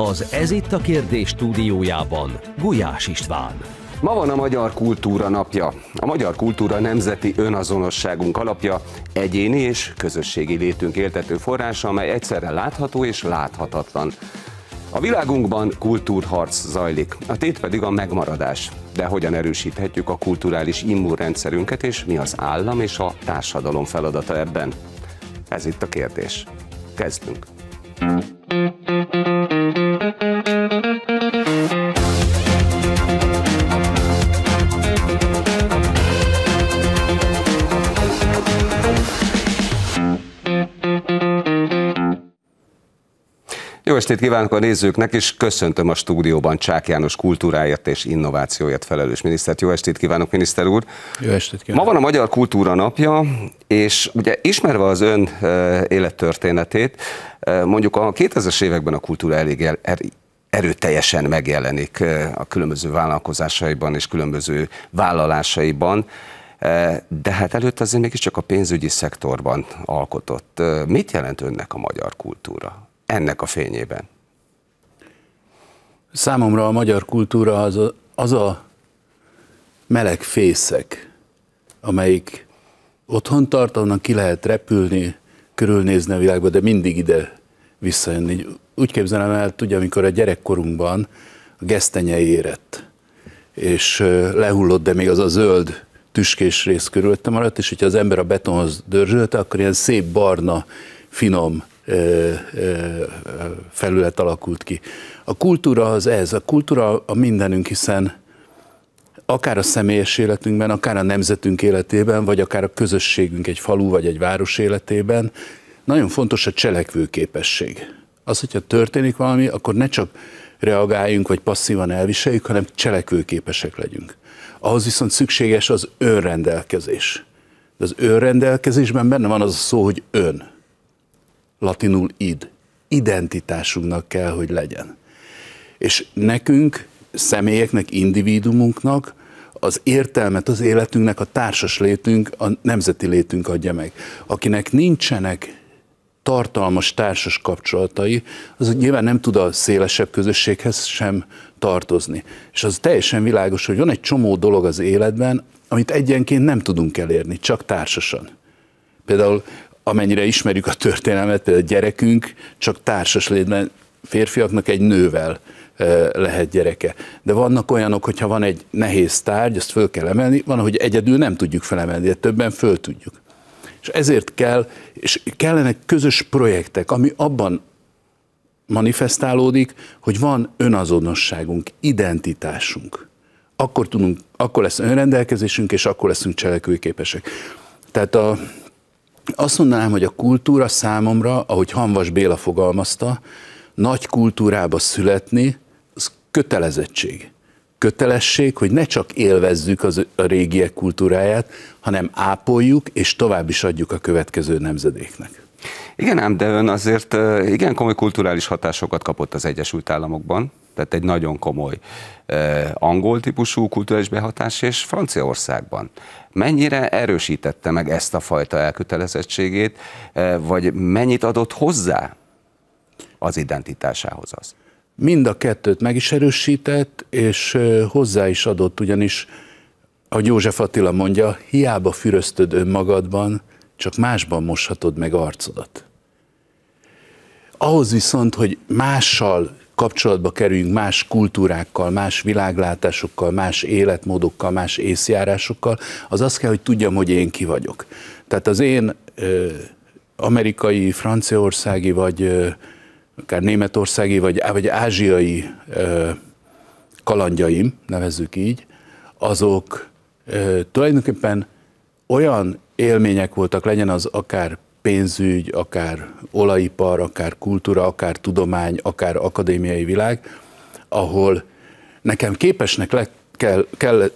Az Ez itt a kérdés stúdiójában Gulyás István. Ma van a Magyar Kultúra Napja. A Magyar Kultúra nemzeti önazonosságunk alapja, egyéni és közösségi létünk éltető forrása, amely egyszerre látható és láthatatlan. A világunkban kultúrharc zajlik, a tét pedig a megmaradás. De hogyan erősíthetjük a kulturális immunrendszerünket, és mi az állam és a társadalom feladata ebben? Ez itt a kérdés. Kezdünk! Mm. estét kívánok a nézőknek, és köszöntöm a stúdióban Csák János kultúráért és innovációért felelős minisztert. Jó estét kívánok, miniszter úr! Jó estét kívánok! Ma van a Magyar Kultúra napja, és ugye ismerve az ön élettörténetét, mondjuk a 2000-es években a kultúra elég er, erőteljesen megjelenik a különböző vállalkozásaiban és különböző vállalásaiban. De hát előtt azért mégiscsak a pénzügyi szektorban alkotott. Mit jelent önnek a magyar kultúra? ennek a fényében? Számomra a magyar kultúra az a, az a meleg fészek, amelyik otthon tart, onnan ki lehet repülni, körülnézni a világba, de mindig ide visszajönni. Úgy képzelem el, tudja, amikor a gyerekkorunkban a gesztenye érett, és lehullott, de még az a zöld tüskés rész körülötte maradt, és hogyha az ember a betonhoz dörzsölte, akkor ilyen szép barna, finom felület alakult ki. A kultúra az ez, a kultúra a mindenünk, hiszen akár a személyes életünkben, akár a nemzetünk életében, vagy akár a közösségünk egy falu vagy egy város életében nagyon fontos a cselekvőképesség. Az, hogyha történik valami, akkor ne csak reagáljunk, vagy passzívan elviseljük, hanem cselekvőképesek legyünk. Ahhoz viszont szükséges az önrendelkezés. De az önrendelkezésben benne van az a szó, hogy ön latinul id, identitásunknak kell, hogy legyen. És nekünk, személyeknek, individumunknak az értelmet, az életünknek, a társas létünk, a nemzeti létünk adja meg. Akinek nincsenek tartalmas társas kapcsolatai, az nyilván nem tud a szélesebb közösséghez sem tartozni. És az teljesen világos, hogy van egy csomó dolog az életben, amit egyenként nem tudunk elérni, csak társasan. Például amennyire ismerjük a történelmet, például a gyerekünk csak társas létben férfiaknak egy nővel e, lehet gyereke. De vannak olyanok, hogyha van egy nehéz tárgy, azt föl kell emelni, van, hogy egyedül nem tudjuk felemelni, de többen föl tudjuk. És ezért kell, és kellenek közös projektek, ami abban manifestálódik, hogy van önazonosságunk, identitásunk. Akkor, tudunk, akkor lesz önrendelkezésünk, és akkor leszünk cselekvőképesek. Tehát a azt mondanám, hogy a kultúra számomra, ahogy Hanvas Béla fogalmazta, nagy kultúrába születni, az kötelezettség. Kötelesség, hogy ne csak élvezzük az, a régiek kultúráját, hanem ápoljuk és tovább is adjuk a következő nemzedéknek. Igen ám, de ön azért igen komoly kulturális hatásokat kapott az Egyesült Államokban tehát egy nagyon komoly eh, angol típusú kulturális behatás, és Franciaországban. Mennyire erősítette meg ezt a fajta elkötelezettségét, eh, vagy mennyit adott hozzá az identitásához az? Mind a kettőt meg is erősített, és hozzá is adott, ugyanis, ahogy József Attila mondja, hiába füröztöd önmagadban, csak másban moshatod meg arcodat. Ahhoz viszont, hogy mással kapcsolatba kerüljünk más kultúrákkal, más világlátásokkal, más életmódokkal, más észjárásokkal, az azt kell, hogy tudjam, hogy én ki vagyok. Tehát az én amerikai, franciaországi, vagy akár németországi, vagy, vagy ázsiai kalandjaim, nevezzük így, azok tulajdonképpen olyan élmények voltak, legyen az akár pénzügy, akár olajipar, akár kultúra, akár tudomány, akár akadémiai világ, ahol nekem képesnek le kell, kell,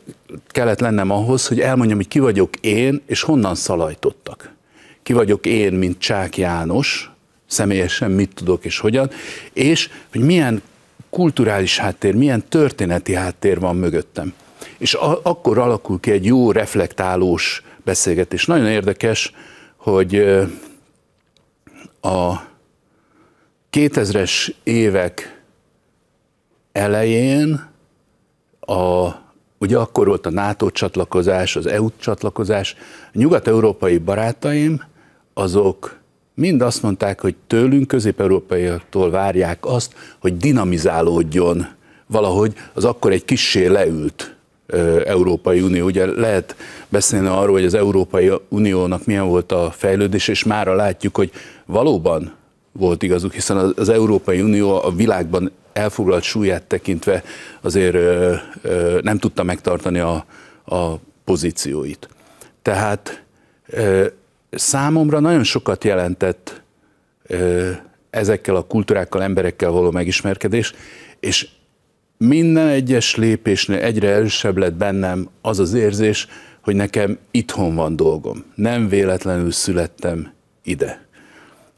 kellett lennem ahhoz, hogy elmondjam, hogy ki vagyok én, és honnan szalajtottak. Ki vagyok én, mint Csák János, személyesen mit tudok és hogyan, és hogy milyen kulturális háttér, milyen történeti háttér van mögöttem. És a, akkor alakul ki egy jó reflektálós beszélgetés. Nagyon érdekes, hogy a 2000-es évek elején a ugye akkor volt a NATO csatlakozás, az EU csatlakozás, a nyugat-európai barátaim, azok mind azt mondták, hogy tőlünk, közép-európaiaktól várják azt, hogy dinamizálódjon valahogy az akkor egy kissé leült Európai Unió. Ugye lehet beszélni arról, hogy az Európai Uniónak milyen volt a fejlődés, és már látjuk, hogy valóban volt igazuk, hiszen az Európai Unió a világban elfoglalt súlyát tekintve azért nem tudta megtartani a, a pozícióit. Tehát számomra nagyon sokat jelentett ezekkel a kultúrákkal, emberekkel való megismerkedés, és minden egyes lépésnél egyre erősebb lett bennem az az érzés, hogy nekem itthon van dolgom. Nem véletlenül születtem ide.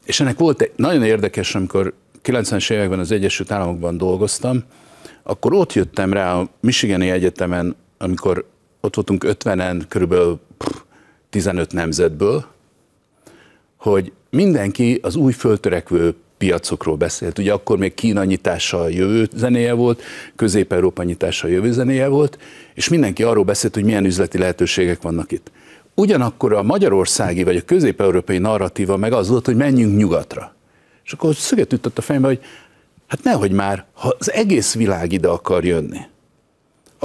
És ennek volt egy nagyon érdekes, amikor 90-es években az Egyesült Államokban dolgoztam, akkor ott jöttem rá a Michigani Egyetemen, amikor ott voltunk 50-en, körülbelül 15 nemzetből, hogy mindenki az új föltörekvő piacokról beszélt. Ugye akkor még Kína nyitása a jövő zenéje volt, Közép-Európa nyitása a jövő zenéje volt, és mindenki arról beszélt, hogy milyen üzleti lehetőségek vannak itt. Ugyanakkor a magyarországi vagy a közép-európai narratíva meg az volt, hogy menjünk nyugatra. És akkor szöget ütött a fejembe, hogy hát nehogy már, ha az egész világ ide akar jönni,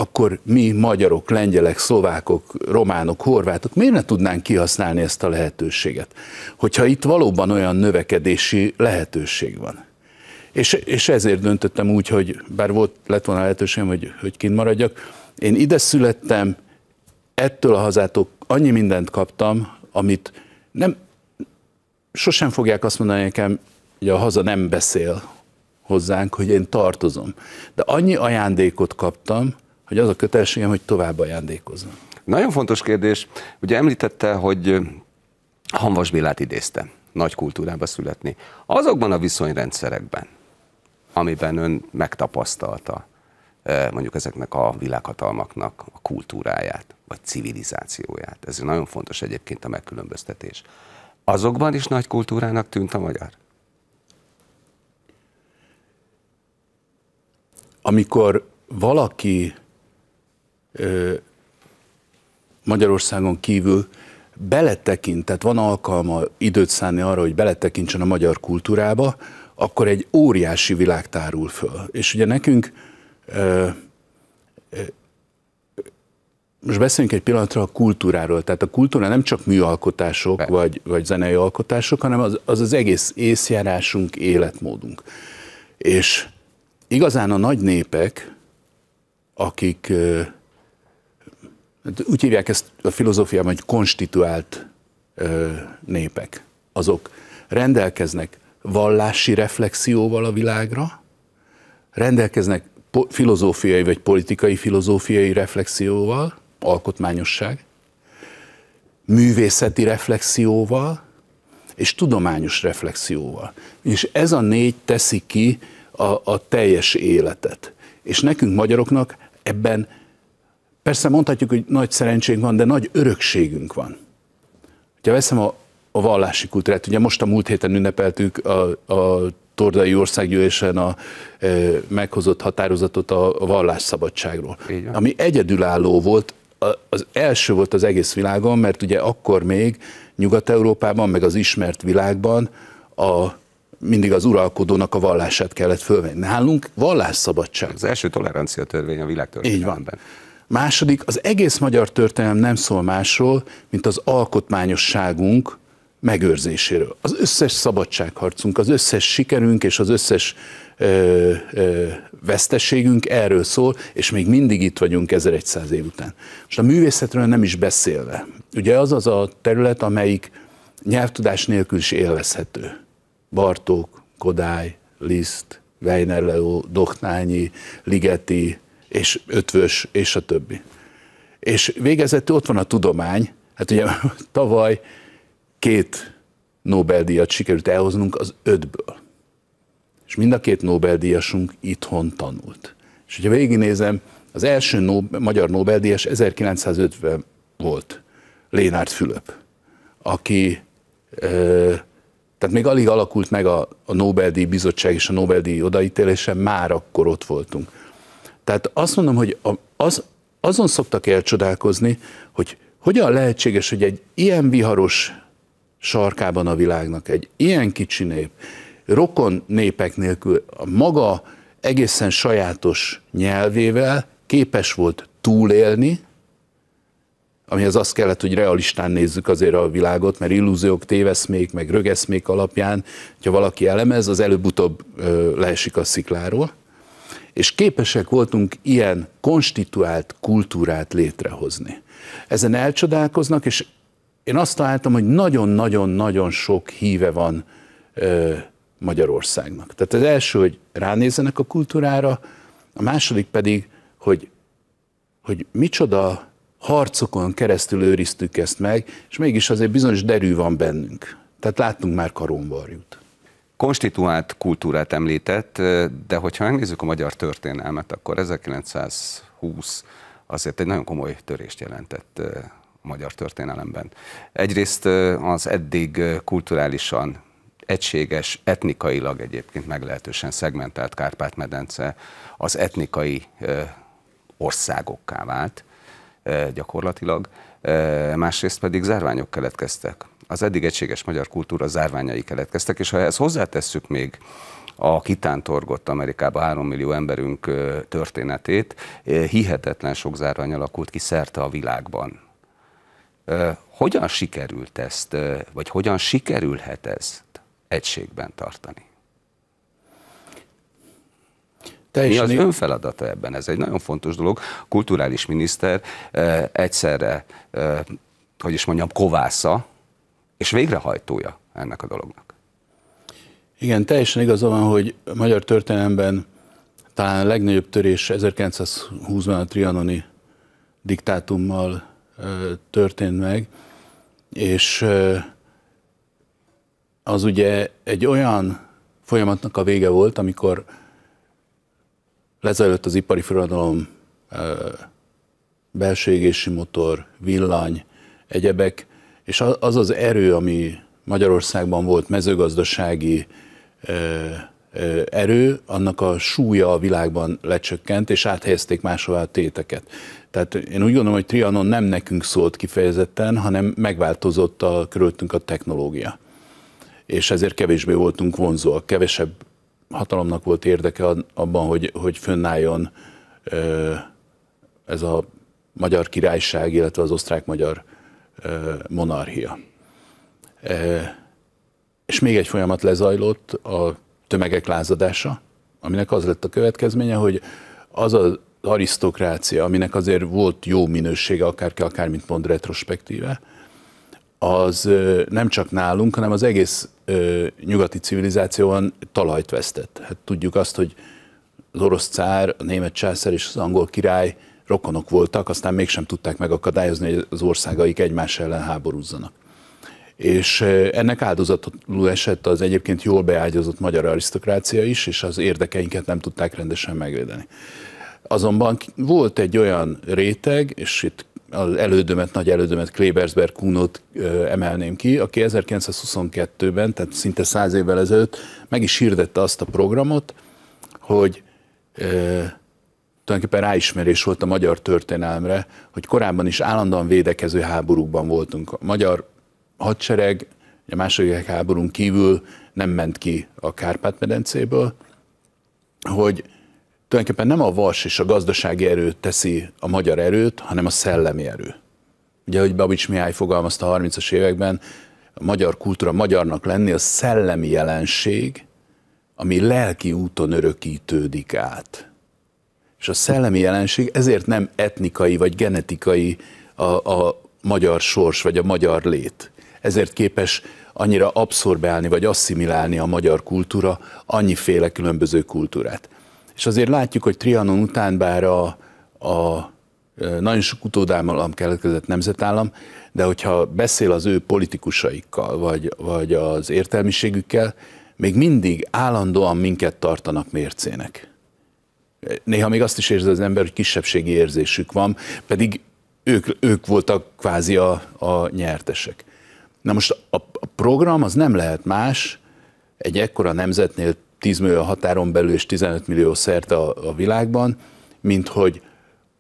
akkor mi magyarok, lengyelek, szlovákok, románok, horvátok miért ne tudnánk kihasználni ezt a lehetőséget? Hogyha itt valóban olyan növekedési lehetőség van. És, és ezért döntöttem úgy, hogy bár volt, lett volna lehetőségem, hogy, hogy kint maradjak, én ide születtem, ettől a hazától annyi mindent kaptam, amit nem, sosem fogják azt mondani nekem, hogy a haza nem beszél hozzánk, hogy én tartozom. De annyi ajándékot kaptam, hogy az a kötelességem, hogy tovább ajándékozzam. Nagyon fontos kérdés. Ugye említette, hogy Hanvas Bélát idézte, nagy kultúrába születni. Azokban a viszonyrendszerekben, amiben ön megtapasztalta mondjuk ezeknek a világhatalmaknak a kultúráját, vagy civilizációját. Ez nagyon fontos egyébként a megkülönböztetés. Azokban is nagy kultúrának tűnt a magyar? Amikor valaki Magyarországon kívül beletekint, tehát van alkalma időt szánni arra, hogy beletekintsen a magyar kultúrába, akkor egy óriási világ tárul föl. És ugye nekünk, ö, ö, most beszéljünk egy pillanatra a kultúráról, tehát a kultúra nem csak műalkotások vagy, vagy zenei alkotások, hanem az, az az egész észjárásunk, életmódunk. És igazán a nagy népek, akik Hát úgy hívják ezt a filozófiában, hogy konstituált ö, népek. Azok rendelkeznek vallási reflexióval a világra, rendelkeznek filozófiai vagy politikai filozófiai reflexióval, alkotmányosság, művészeti reflexióval, és tudományos reflexióval. És ez a négy teszi ki a, a teljes életet. És nekünk magyaroknak ebben Persze mondhatjuk, hogy nagy szerencsénk van, de nagy örökségünk van. Ha veszem a, a vallási kultúrát, ugye most a múlt héten ünnepeltük a, a Tordai Országgyűlésen a e, meghozott határozatot a, a vallásszabadságról, Igen. ami egyedülálló volt, az első volt az egész világon, mert ugye akkor még Nyugat-Európában, meg az ismert világban a mindig az uralkodónak a vallását kellett fölvenni. Nálunk vallásszabadság. Az első tolerancia törvény a világtörvényben. Így van. Második, az egész magyar történelem nem szól másról, mint az alkotmányosságunk megőrzéséről. Az összes szabadságharcunk, az összes sikerünk és az összes ö, ö, veszteségünk erről szól, és még mindig itt vagyunk 1100 év után. Most a művészetről nem is beszélve. Ugye az az a terület, amelyik nyelvtudás nélkül is élvezhető. Bartók, Kodály, Liszt, Weiner Leo, Doknányi, Ligeti, és ötvös, és a többi. És végezetül ott van a tudomány, hát ugye tavaly két Nobel-díjat sikerült elhoznunk az ötből. És mind a két Nobel-díjasunk itthon tanult. És hogyha végignézem, az első Nobel, magyar Nobel-díjas 1950 volt, Lénárt Fülöp, aki e, tehát még alig alakult meg a, a Nobel-díj bizottság és a Nobel-díj odaítélése, már akkor ott voltunk. Tehát azt mondom, hogy az, azon szoktak elcsodálkozni, hogy hogyan lehetséges, hogy egy ilyen viharos sarkában a világnak, egy ilyen kicsi nép, rokon népek nélkül a maga egészen sajátos nyelvével képes volt túlélni, amihez azt kellett, hogy realistán nézzük azért a világot, mert illúziók, téveszmék, meg rögeszmék alapján, hogyha valaki elemez, az előbb-utóbb leesik a szikláról és képesek voltunk ilyen konstituált kultúrát létrehozni. Ezen elcsodálkoznak, és én azt találtam, hogy nagyon-nagyon-nagyon sok híve van ö, Magyarországnak. Tehát az első, hogy ránézzenek a kultúrára, a második pedig, hogy, hogy micsoda harcokon keresztül őriztük ezt meg, és mégis azért bizonyos derű van bennünk. Tehát láttunk már karomvarjút konstituált kultúrát említett, de hogyha megnézzük a magyar történelmet, akkor 1920 azért egy nagyon komoly törést jelentett a magyar történelemben. Egyrészt az eddig kulturálisan egységes, etnikailag egyébként meglehetősen szegmentált Kárpát-medence az etnikai országokká vált gyakorlatilag, másrészt pedig zárványok keletkeztek az eddig egységes magyar kultúra zárványai keletkeztek, és ha ezt hozzátesszük még a kitántorgott Amerikába 3 millió emberünk történetét, hihetetlen sok zárvány alakult ki szerte a világban. Hogyan sikerült ezt, vagy hogyan sikerülhet ezt egységben tartani? Teljesen Mi az ön feladata ebben? Ez egy nagyon fontos dolog. A kulturális miniszter egyszerre, hogy is mondjam, kovásza, és végrehajtója ennek a dolognak. Igen, teljesen igaza van, hogy a magyar történelemben talán a legnagyobb törés 1920-ban a trianoni diktátummal történt meg, és az ugye egy olyan folyamatnak a vége volt, amikor lezajlott az ipari forradalom, belső égési motor, villany, egyebek, és az az erő, ami Magyarországban volt mezőgazdasági erő, annak a súlya a világban lecsökkent, és áthelyezték máshová a téteket. Tehát én úgy gondolom, hogy Trianon nem nekünk szólt kifejezetten, hanem megváltozott a, körülöttünk a technológia. És ezért kevésbé voltunk vonzóak, kevesebb hatalomnak volt érdeke abban, hogy, hogy fönnálljon ez a magyar királyság, illetve az osztrák-magyar monarchia. És még egy folyamat lezajlott, a tömegek lázadása, aminek az lett a következménye, hogy az az arisztokrácia, aminek azért volt jó minősége, akárki akármint mond retrospektíve, az nem csak nálunk, hanem az egész nyugati civilizációban talajt vesztett. Hát tudjuk azt, hogy az orosz cár, a német császár és az angol király rokonok voltak, aztán mégsem tudták megakadályozni, hogy az országaik egymás ellen háborúzzanak. És ennek áldozatul esett az egyébként jól beágyazott magyar arisztokrácia is, és az érdekeinket nem tudták rendesen megvédeni. Azonban volt egy olyan réteg, és itt az elődömet, nagy elődömet, Klebersberg Kunot emelném ki, aki 1922-ben, tehát szinte száz évvel ezelőtt meg is hirdette azt a programot, hogy tulajdonképpen ráismerés volt a magyar történelemre, hogy korábban is állandóan védekező háborúkban voltunk. A magyar hadsereg a második háborún kívül nem ment ki a Kárpát-medencéből, hogy tulajdonképpen nem a vas és a gazdasági erő teszi a magyar erőt, hanem a szellemi erő. Ugye, ahogy Babics Mihály fogalmazta a 30-as években, a magyar kultúra magyarnak lenni a szellemi jelenség, ami lelki úton örökítődik át. És a szellemi jelenség ezért nem etnikai vagy genetikai a, a magyar sors vagy a magyar lét. Ezért képes annyira abszorbálni vagy asszimilálni a magyar kultúra annyiféle különböző kultúrát. És azért látjuk, hogy Trianon után bár a, a e, nagyon sok utódállam keletkezett nemzetállam, de hogyha beszél az ő politikusaikkal, vagy, vagy az értelmiségükkel, még mindig állandóan minket tartanak mércének néha még azt is érzi az ember, hogy kisebbségi érzésük van, pedig ők, ők voltak kvázi a, a nyertesek. Na most a, a program az nem lehet más, egy ekkora nemzetnél 10 millió határon belül és 15 millió szerte a, a világban, mint hogy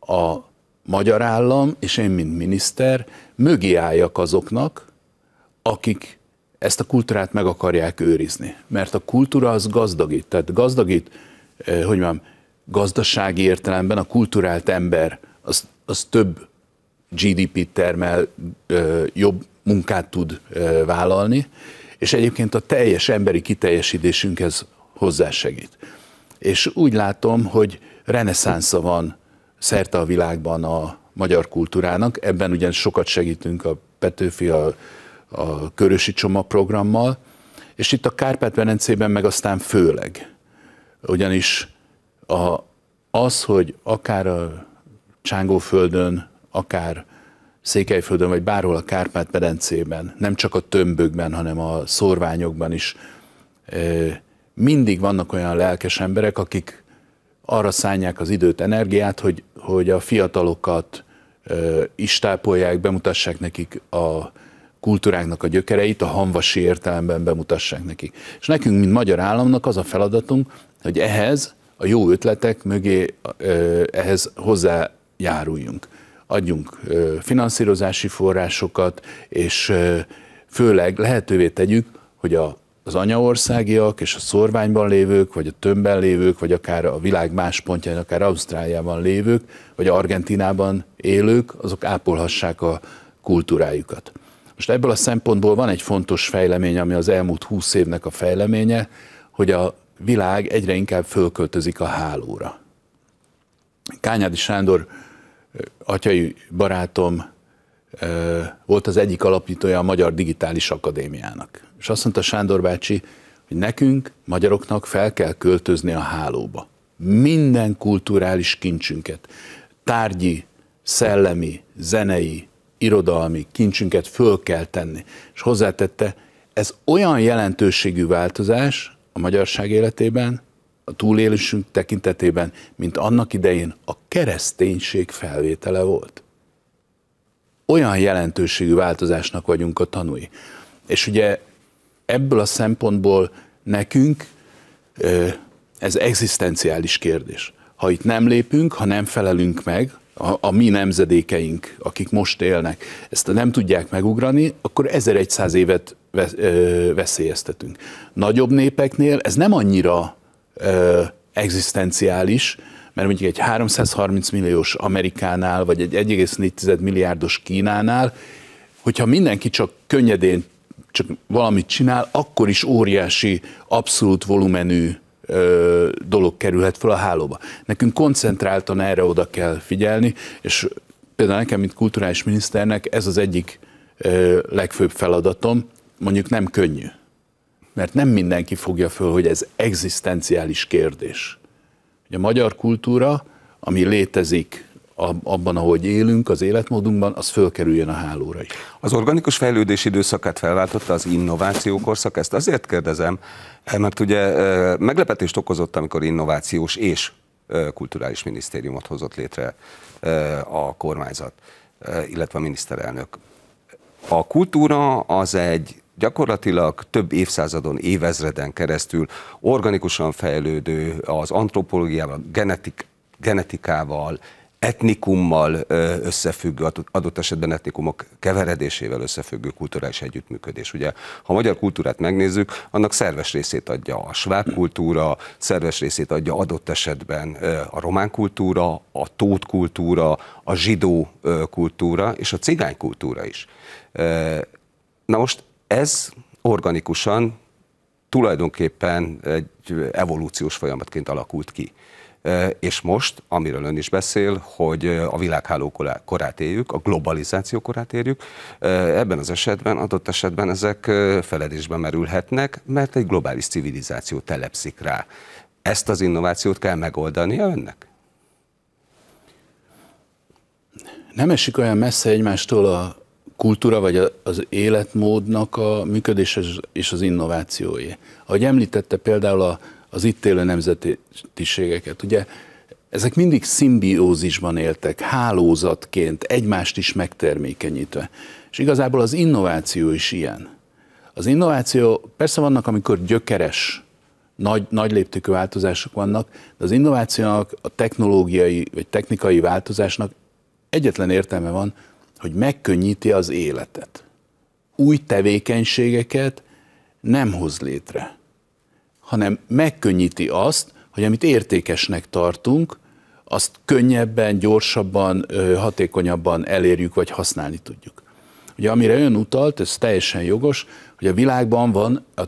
a magyar állam és én, mint miniszter, mögé álljak azoknak, akik ezt a kultúrát meg akarják őrizni. Mert a kultúra az gazdagít. Tehát gazdagít, eh, hogy mondjam, gazdasági értelemben a kulturált ember az, az több GDP-t termel, jobb munkát tud vállalni, és egyébként a teljes emberi kiteljesítésünkhez hozzásegít. És úgy látom, hogy reneszánsza van szerte a világban a magyar kultúrának, ebben ugyan sokat segítünk a Petőfi, a, a Körösi Csoma programmal, és itt a kárpát venencében meg aztán főleg. Ugyanis a, az, hogy akár a Csángóföldön, akár Székelyföldön, vagy bárhol a Kárpát-medencében, nem csak a tömbökben, hanem a szorványokban is mindig vannak olyan lelkes emberek, akik arra szállják az időt, energiát, hogy, hogy a fiatalokat is tápolják, bemutassák nekik a kultúráknak a gyökereit, a hanvasi értelemben bemutassák nekik. És nekünk, mint magyar államnak az a feladatunk, hogy ehhez a jó ötletek mögé ehhez hozzájáruljunk. Adjunk finanszírozási forrásokat, és főleg lehetővé tegyük, hogy a az anyaországiak és a szorványban lévők, vagy a tömbben lévők, vagy akár a világ más pontján, akár Ausztráliában lévők, vagy Argentinában élők, azok ápolhassák a kultúrájukat. Most ebből a szempontból van egy fontos fejlemény, ami az elmúlt húsz évnek a fejleménye, hogy a világ egyre inkább fölköltözik a hálóra. Kányádi Sándor atyai barátom volt az egyik alapítója a Magyar Digitális Akadémiának. És azt mondta Sándor bácsi, hogy nekünk, magyaroknak fel kell költözni a hálóba. Minden kulturális kincsünket, tárgyi, szellemi, zenei, irodalmi kincsünket föl kell tenni. És hozzátette, ez olyan jelentőségű változás, magyarság életében, a túlélésünk tekintetében, mint annak idején a kereszténység felvétele volt. Olyan jelentőségű változásnak vagyunk a tanúi. És ugye ebből a szempontból nekünk ez egzisztenciális kérdés. Ha itt nem lépünk, ha nem felelünk meg a, a mi nemzedékeink, akik most élnek, ezt nem tudják megugrani, akkor 1100 évet veszélyeztetünk. Nagyobb népeknél ez nem annyira ö, egzisztenciális, mert mondjuk egy 330 milliós Amerikánál, vagy egy 1,4 milliárdos Kínánál, hogyha mindenki csak könnyedén csak valamit csinál, akkor is óriási, abszolút volumenű ö, dolog kerülhet fel a hálóba. Nekünk koncentráltan erre oda kell figyelni, és például nekem, mint kulturális miniszternek ez az egyik ö, legfőbb feladatom, mondjuk nem könnyű. Mert nem mindenki fogja föl, hogy ez egzisztenciális kérdés. Hogy a magyar kultúra, ami létezik abban, ahogy élünk, az életmódunkban, az fölkerüljön a hálóra is. Az organikus fejlődés időszakát felváltotta az innováció korszak. ezt azért kérdezem, eh, mert ugye eh, meglepetést okozott, amikor innovációs és eh, kulturális minisztériumot hozott létre a kormányzat, illetve a miniszterelnök. A kultúra az egy gyakorlatilag több évszázadon, évezreden keresztül organikusan fejlődő, az antropológiával, genetik, genetikával, etnikummal összefüggő, adott esetben etnikumok keveredésével összefüggő kulturális együttműködés. Ugye, ha a magyar kultúrát megnézzük, annak szerves részét adja a sváb kultúra, szerves részét adja adott esetben a román kultúra, a tót kultúra, a zsidó kultúra és a cigány kultúra is. Na most ez organikusan tulajdonképpen egy evolúciós folyamatként alakult ki. És most, amiről ön is beszél, hogy a világháló korát éljük, a globalizáció korát érjük, ebben az esetben, adott esetben ezek feledésbe merülhetnek, mert egy globális civilizáció telepszik rá. Ezt az innovációt kell megoldania önnek? Nem esik olyan messze egymástól a kultúra vagy az életmódnak a működés és az innovációi. Ahogy említette például a az itt élő nemzetiségeket. Ugye ezek mindig szimbiózisban éltek, hálózatként, egymást is megtermékenyítve. És igazából az innováció is ilyen. Az innováció, persze vannak, amikor gyökeres, nagy, nagy léptékű változások vannak, de az innovációnak, a technológiai vagy technikai változásnak egyetlen értelme van, hogy megkönnyíti az életet. Új tevékenységeket nem hoz létre hanem megkönnyíti azt, hogy amit értékesnek tartunk, azt könnyebben, gyorsabban, hatékonyabban elérjük vagy használni tudjuk. Ugye amire ön utalt, ez teljesen jogos, hogy a világban van a,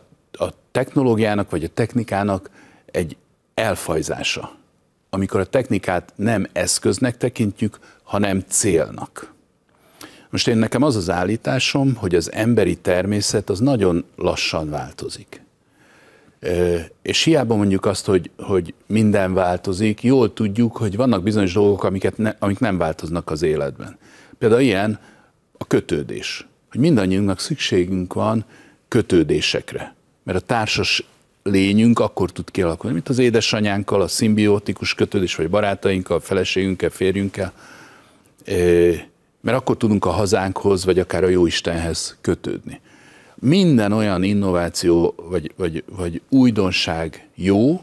a technológiának vagy a technikának egy elfajzása, amikor a technikát nem eszköznek tekintjük, hanem célnak. Most én nekem az az állításom, hogy az emberi természet az nagyon lassan változik. És hiába mondjuk azt, hogy, hogy minden változik, jól tudjuk, hogy vannak bizonyos dolgok, amiket ne, amik nem változnak az életben. Például ilyen a kötődés. Hogy mindannyiunknak szükségünk van kötődésekre. Mert a társas lényünk akkor tud kialakulni, mint az édesanyánkkal, a szimbiotikus kötődés, vagy barátainkkal, a feleségünkkel, férjünkkel, mert akkor tudunk a hazánkhoz, vagy akár a Jóistenhez kötődni minden olyan innováció vagy, vagy, vagy újdonság jó,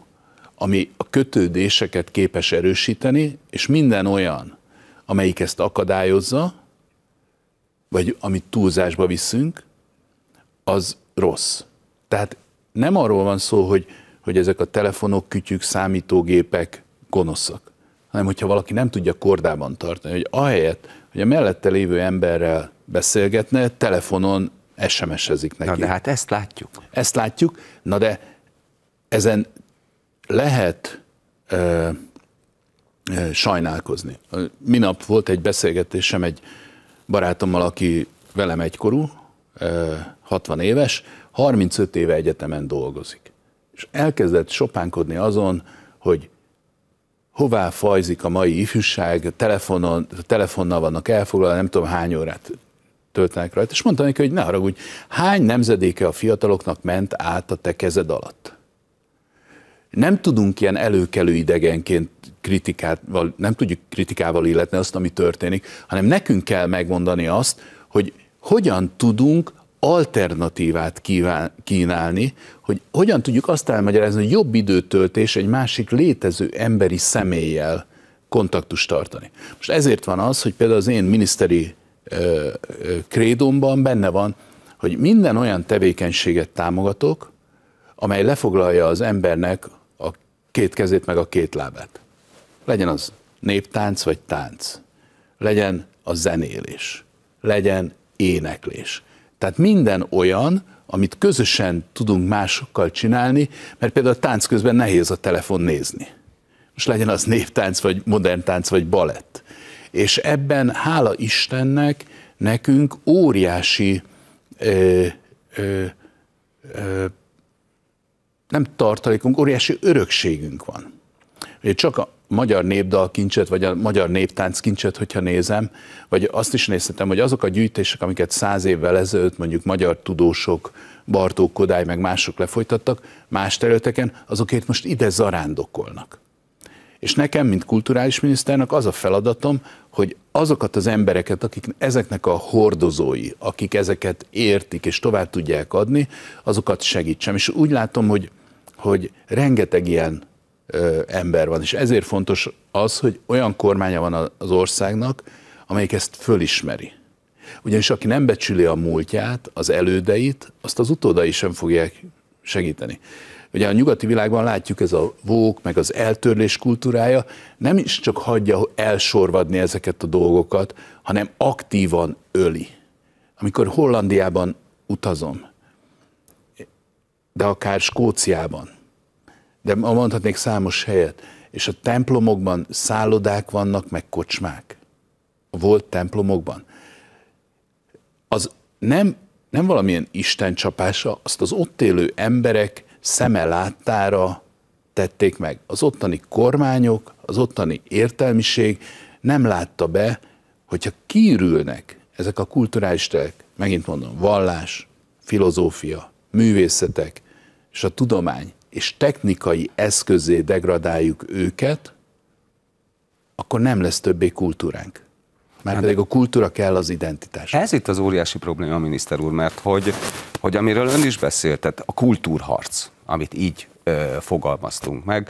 ami a kötődéseket képes erősíteni, és minden olyan, amelyik ezt akadályozza, vagy amit túlzásba viszünk, az rossz. Tehát nem arról van szó, hogy, hogy ezek a telefonok, kütyük, számítógépek gonoszak, hanem hogyha valaki nem tudja kordában tartani, hogy ahelyett, hogy a mellette lévő emberrel beszélgetne, telefonon SMS-ezik neki. Na de hát ezt látjuk. Ezt látjuk, na de ezen lehet ö, e, ö, e, sajnálkozni. Minap volt egy beszélgetésem egy barátommal, aki velem egykorú, ö, e, 60 éves, 35 éve egyetemen dolgozik. És elkezdett sopánkodni azon, hogy hová fajzik a mai ifjúság, telefonon, telefonnal vannak elfoglalva, nem tudom hány órát töltenek rajta. És mondtam neki, hogy ne haragudj, hány nemzedéke a fiataloknak ment át a te kezed alatt? Nem tudunk ilyen előkelő idegenként kritikával, nem tudjuk kritikával illetni azt, ami történik, hanem nekünk kell megmondani azt, hogy hogyan tudunk alternatívát kíván, kínálni, hogy hogyan tudjuk azt elmagyarázni, hogy jobb időtöltés egy másik létező emberi személlyel kontaktust tartani. Most ezért van az, hogy például az én miniszteri krédomban benne van, hogy minden olyan tevékenységet támogatok, amely lefoglalja az embernek a két kezét meg a két lábát. Legyen az néptánc vagy tánc, legyen a zenélés, legyen éneklés. Tehát minden olyan, amit közösen tudunk másokkal csinálni, mert például a tánc közben nehéz a telefon nézni. Most legyen az néptánc, vagy modern tánc, vagy balett. És ebben, hála Istennek, nekünk óriási ö, ö, ö, nem tartalékunk, óriási örökségünk van. Ugye csak a magyar népdal kincset, vagy a magyar néptánc kincset, hogyha nézem, vagy azt is nézhetem, hogy azok a gyűjtések, amiket száz évvel ezelőtt mondjuk magyar tudósok, Bartók Kodály, meg mások lefolytattak, más területeken, azokért most ide zarándokolnak. És nekem, mint kulturális miniszternek az a feladatom, hogy azokat az embereket, akik ezeknek a hordozói, akik ezeket értik és tovább tudják adni, azokat segítsem. És úgy látom, hogy, hogy rengeteg ilyen ö, ember van, és ezért fontos az, hogy olyan kormánya van az országnak, amelyik ezt fölismeri. Ugyanis aki nem becsüli a múltját, az elődeit, azt az utódai sem fogják segíteni. Ugye a nyugati világban látjuk ez a vók, meg az eltörlés kultúrája, nem is csak hagyja elsorvadni ezeket a dolgokat, hanem aktívan öli. Amikor Hollandiában utazom, de akár Skóciában, de mondhatnék számos helyet, és a templomokban szállodák vannak, meg kocsmák. Volt templomokban. Az nem, nem valamilyen Isten csapása, azt az ott élő emberek szeme láttára tették meg. Az ottani kormányok, az ottani értelmiség nem látta be, hogyha kiürülnek ezek a kulturális terek, megint mondom, vallás, filozófia, művészetek és a tudomány, és technikai eszközé degradáljuk őket, akkor nem lesz többé kultúránk. Már hát pedig a kultúra kell az identitás. Ez itt az óriási probléma, miniszter úr, mert hogy, hogy amiről ön is beszélt, tehát a kultúrharc, amit így ö, fogalmaztunk meg,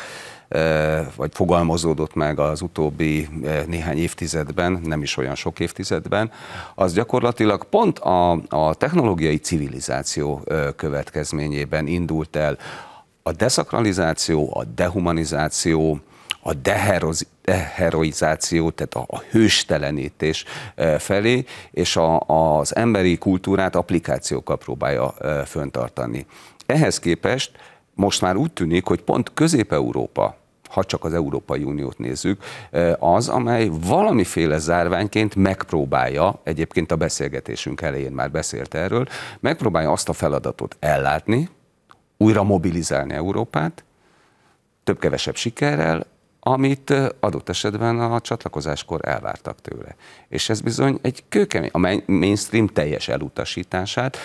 ö, vagy fogalmazódott meg az utóbbi ö, néhány évtizedben, nem is olyan sok évtizedben, az gyakorlatilag pont a, a technológiai civilizáció ö, következményében indult el a deszakralizáció, a dehumanizáció, a deheroz, deheroizáció, tehát a, a hőstelenítés e, felé, és a, az emberi kultúrát applikációkkal próbálja e, föntartani. Ehhez képest most már úgy tűnik, hogy pont Közép-Európa ha csak az Európai Uniót nézzük, e, az, amely valamiféle zárványként megpróbálja, egyébként a beszélgetésünk elején már beszélt erről, megpróbálja azt a feladatot ellátni, újra mobilizálni Európát, több-kevesebb sikerrel, amit adott esetben a csatlakozáskor elvártak tőle. És ez bizony egy kőkemény, a mainstream teljes elutasítását,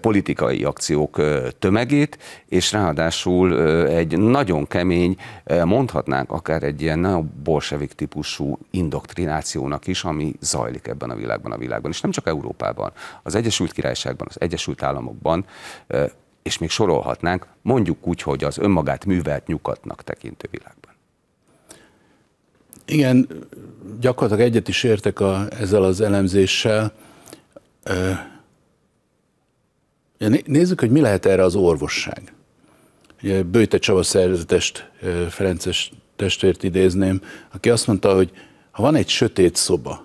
politikai akciók tömegét, és ráadásul egy nagyon kemény, mondhatnánk akár egy ilyen bolsevik típusú indoktrinációnak is, ami zajlik ebben a világban, a világban, és nem csak Európában, az Egyesült Királyságban, az Egyesült Államokban, és még sorolhatnánk, mondjuk úgy, hogy az önmagát művelt nyugatnak tekintő világban. Igen, gyakorlatilag egyet is értek a, ezzel az elemzéssel. Nézzük, hogy mi lehet erre az orvosság. Bőte Csaba szerzetest, Ferences testvért idézném, aki azt mondta, hogy ha van egy sötét szoba,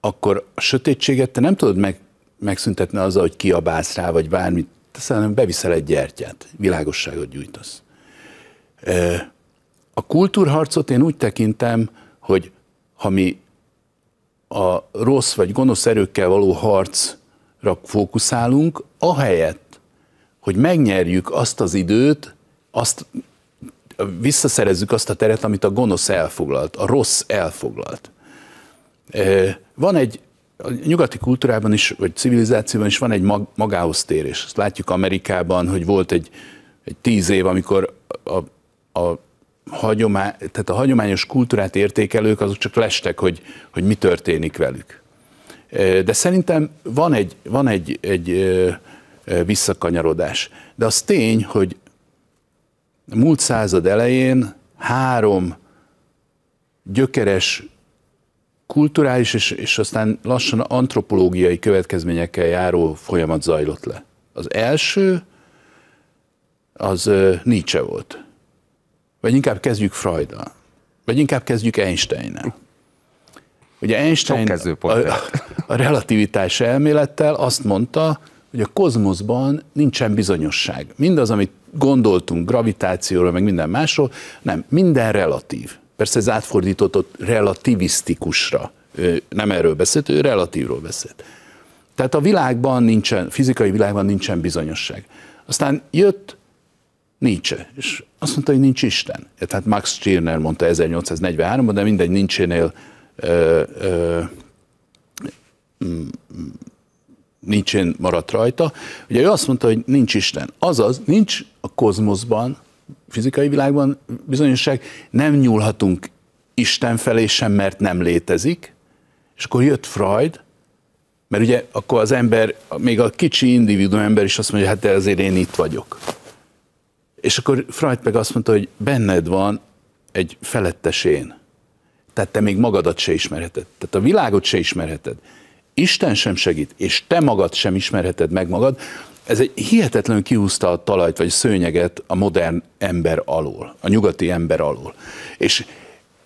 akkor a sötétséget te nem tudod meg, megszüntetni azzal, hogy kiabálsz rá, vagy bármit teszel, hanem beviszel egy gyertyát, világosságot gyújtasz. A kultúrharcot én úgy tekintem, hogy ha mi a rossz vagy gonosz erőkkel való harcra fókuszálunk, ahelyett, hogy megnyerjük azt az időt, azt visszaszerezzük azt a teret, amit a gonosz elfoglalt, a rossz elfoglalt. Van egy, a nyugati kultúrában is, vagy civilizációban is van egy mag, magához térés. Azt látjuk Amerikában, hogy volt egy, egy tíz év, amikor a, a hagyomány, tehát a hagyományos kultúrát értékelők azok csak lestek, hogy, hogy mi történik velük. De szerintem van egy, van egy, egy visszakanyarodás. De az tény, hogy múlt század elején három gyökeres kulturális és, és aztán lassan antropológiai következményekkel járó folyamat zajlott le. Az első az Nietzsche volt vagy inkább kezdjük Freuddal. Vagy inkább kezdjük Einsteinnel. Ugye Einstein a, a relativitás elmélettel azt mondta, hogy a kozmoszban nincsen bizonyosság. Mindaz, amit gondoltunk gravitációról, meg minden másról, nem, minden relatív. Persze ez átfordított relativisztikusra. Ő nem erről beszélt, ő relatívról beszélt. Tehát a világban nincsen, fizikai világban nincsen bizonyosság. Aztán jött Nincs. És azt mondta, hogy nincs Isten. Tehát Max Stirner mondta 1843-ban, de mindegy, nincsénél ö, ö, mm, nincsén maradt rajta. Ugye ő azt mondta, hogy nincs Isten. Azaz, nincs a kozmoszban, fizikai világban bizonyosság, nem nyúlhatunk Isten felé sem, mert nem létezik. És akkor jött Freud, mert ugye akkor az ember, még a kicsi individuum ember is azt mondja, hát de azért én itt vagyok. És akkor Freud meg azt mondta, hogy benned van egy felettes én. Tehát te még magadat se ismerheted. Tehát a világot se ismerheted. Isten sem segít, és te magad sem ismerheted meg magad. Ez egy hihetetlenül kiúzta a talajt, vagy szőnyeget a modern ember alól, a nyugati ember alól. És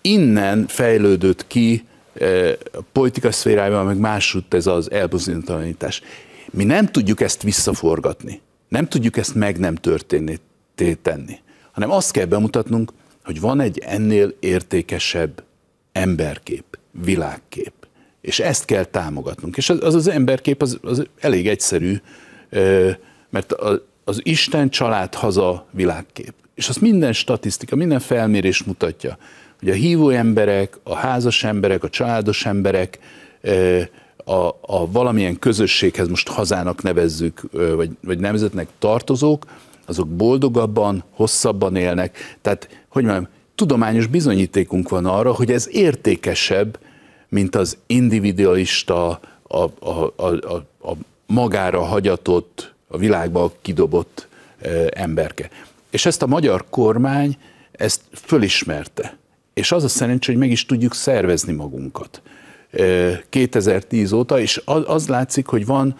innen fejlődött ki eh, a politika szférájában, meg másút ez az elbizonytalanítás. Mi nem tudjuk ezt visszaforgatni. Nem tudjuk ezt meg nem történni ketté tenni, hanem azt kell bemutatnunk, hogy van egy ennél értékesebb emberkép, világkép. És ezt kell támogatnunk. És az az emberkép az, az elég egyszerű, mert az Isten család haza világkép. És azt minden statisztika, minden felmérés mutatja, hogy a hívó emberek, a házas emberek, a családos emberek, a, a valamilyen közösséghez most hazának nevezzük, vagy, vagy nemzetnek tartozók, azok boldogabban, hosszabban élnek. Tehát, hogy mondjam, tudományos bizonyítékunk van arra, hogy ez értékesebb, mint az individualista, a, a, a, a, a magára hagyatott, a világba kidobott e, emberke. És ezt a magyar kormány ezt fölismerte. És az a szerencsé, hogy meg is tudjuk szervezni magunkat. 2010 e, óta, és az látszik, hogy van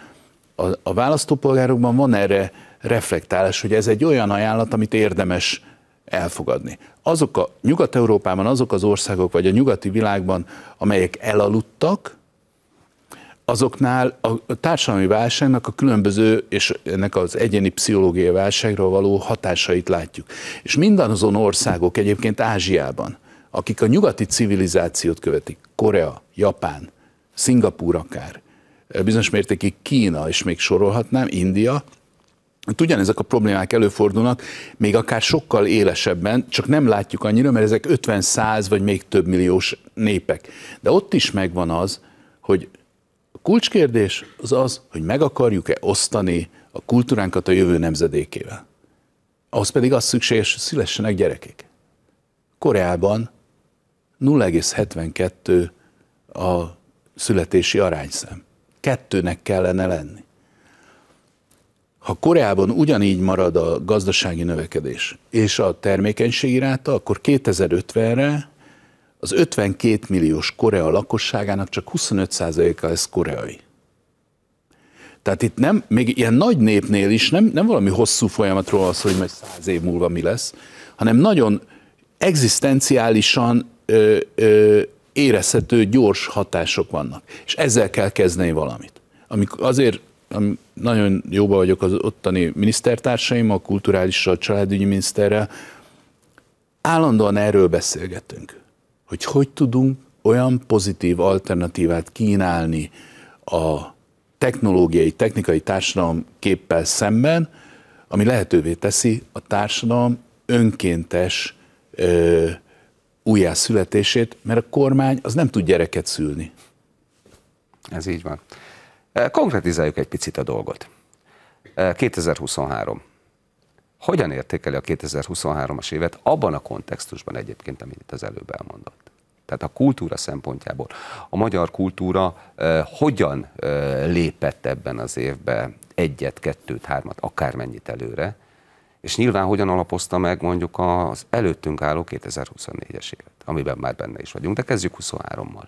a, a választópolgárokban van erre reflektálás, hogy ez egy olyan ajánlat, amit érdemes elfogadni. Azok a Nyugat-Európában, azok az országok, vagy a nyugati világban, amelyek elaludtak, azoknál a társadalmi válságnak a különböző, és ennek az egyéni pszichológiai válságra való hatásait látjuk. És mindazon országok egyébként Ázsiában, akik a nyugati civilizációt követik, Korea, Japán, Szingapúr akár, bizonyos mértékig Kína, és még sorolhatnám, India, Hát ugyanezek a problémák előfordulnak, még akár sokkal élesebben, csak nem látjuk annyira, mert ezek 50-100 vagy még több milliós népek. De ott is megvan az, hogy a kulcskérdés az az, hogy meg akarjuk-e osztani a kultúránkat a jövő nemzedékével. Ahhoz pedig az szükséges, hogy szülessenek gyerekek. Koreában 0,72 a születési arányszám. Kettőnek kellene lenni. Ha Koreában ugyanígy marad a gazdasági növekedés és a termékenység iráta, akkor 2050-re az 52 milliós Korea lakosságának csak 25%-a lesz koreai. Tehát itt nem, még ilyen nagy népnél is nem, nem valami hosszú folyamatról az, hogy majd száz év múlva mi lesz, hanem nagyon egzisztenciálisan ö, ö, érezhető gyors hatások vannak. És ezzel kell kezdeni valamit. Amikor azért nagyon jóban vagyok az ottani minisztertársaimmal, a családügyi miniszterrel. Állandóan erről beszélgetünk, hogy hogy tudunk olyan pozitív alternatívát kínálni a technológiai, technikai társadalom képpel szemben, ami lehetővé teszi a társadalom önkéntes ö, újjászületését, mert a kormány az nem tud gyereket szülni. Ez így van. Konkretizáljuk egy picit a dolgot. 2023. Hogyan értékeli a 2023-as évet abban a kontextusban egyébként, amit itt az előbb elmondott? Tehát a kultúra szempontjából. A magyar kultúra eh, hogyan eh, lépett ebben az évben egyet, kettőt, hármat, akármennyit előre, és nyilván hogyan alapozta meg mondjuk az előttünk álló 2024-es évet, amiben már benne is vagyunk, de kezdjük 23-mal.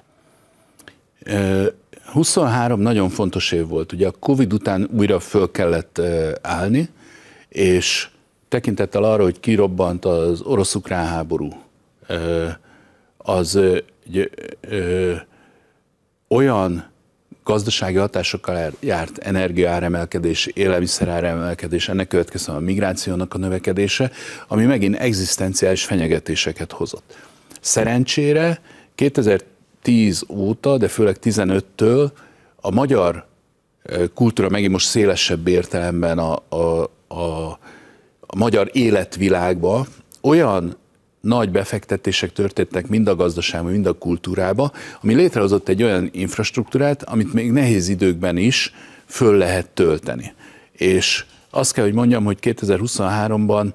23 nagyon fontos év volt. Ugye a Covid után újra föl kellett állni, és tekintettel arra, hogy kirobbant az orosz-ukrán háború, az egy, olyan gazdasági hatásokkal járt energiaáremelkedés, élelmiszeráremelkedés, ennek következően a migrációnak a növekedése, ami megint egzisztenciális fenyegetéseket hozott. Szerencsére 2000 2010 óta, de főleg 15-től a magyar kultúra megint most szélesebb értelemben a, a, a, a magyar életvilágba olyan nagy befektetések történtek mind a gazdaságban, mind a kultúrába, ami létrehozott egy olyan infrastruktúrát, amit még nehéz időkben is föl lehet tölteni. És azt kell, hogy mondjam, hogy 2023-ban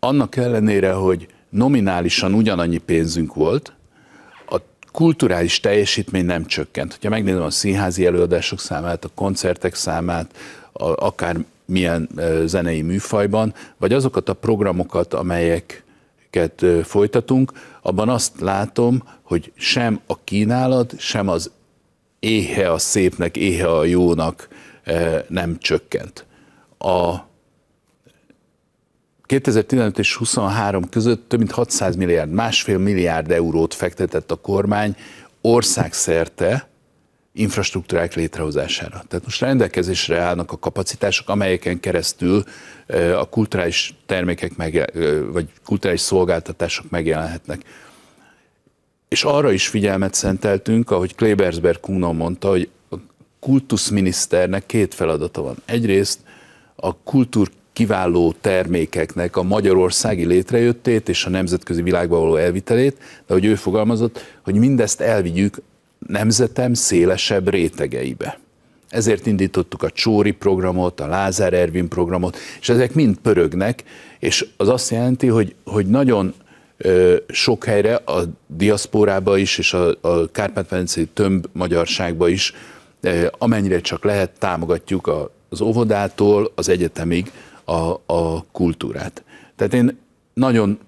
annak ellenére, hogy nominálisan ugyanannyi pénzünk volt, kulturális teljesítmény nem csökkent. Ha megnézem a színházi előadások számát, a koncertek számát, a, akár milyen zenei műfajban, vagy azokat a programokat, amelyeket folytatunk, abban azt látom, hogy sem a kínálat, sem az éhe a szépnek, éhe a jónak nem csökkent. A 2015 és 23 között több mint 600 milliárd, másfél milliárd eurót fektetett a kormány országszerte infrastruktúrák létrehozására. Tehát most rendelkezésre állnak a kapacitások, amelyeken keresztül a kulturális termékek meg, vagy kulturális szolgáltatások megjelenhetnek. És arra is figyelmet szenteltünk, ahogy Klebersberg Kuno mondta, hogy a kultuszminiszternek két feladata van. Egyrészt a kultúr kiváló termékeknek a magyarországi létrejöttét és a nemzetközi világba való elvitelét, de hogy ő fogalmazott, hogy mindezt elvigyük nemzetem szélesebb rétegeibe. Ezért indítottuk a Csóri programot, a Lázár Ervin programot, és ezek mind pörögnek, és az azt jelenti, hogy, hogy nagyon ö, sok helyre, a diaszpórába is, és a, a kárpát tömb magyarságba is, ö, amennyire csak lehet, támogatjuk a, az óvodától az egyetemig a, a kultúrát. Tehát én nagyon,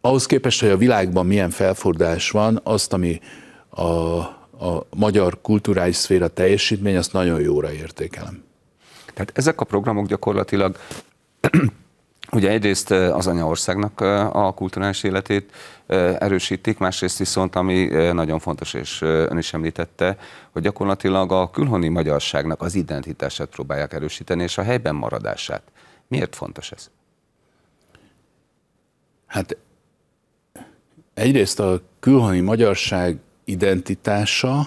ahhoz képest, hogy a világban milyen felfordulás van, azt, ami a, a magyar kulturális szféra teljesítmény, azt nagyon jóra értékelem. Tehát ezek a programok gyakorlatilag Ugye egyrészt eh, az anyaországnak eh, a kulturális életét eh, erősítik, másrészt viszont, ami nagyon fontos, és ön is említette, hogy gyakorlatilag a külhoni magyarságnak az identitását próbálják erősíteni, és a helyben maradását. Miért fontos ez? Hát egyrészt a külhoni magyarság identitása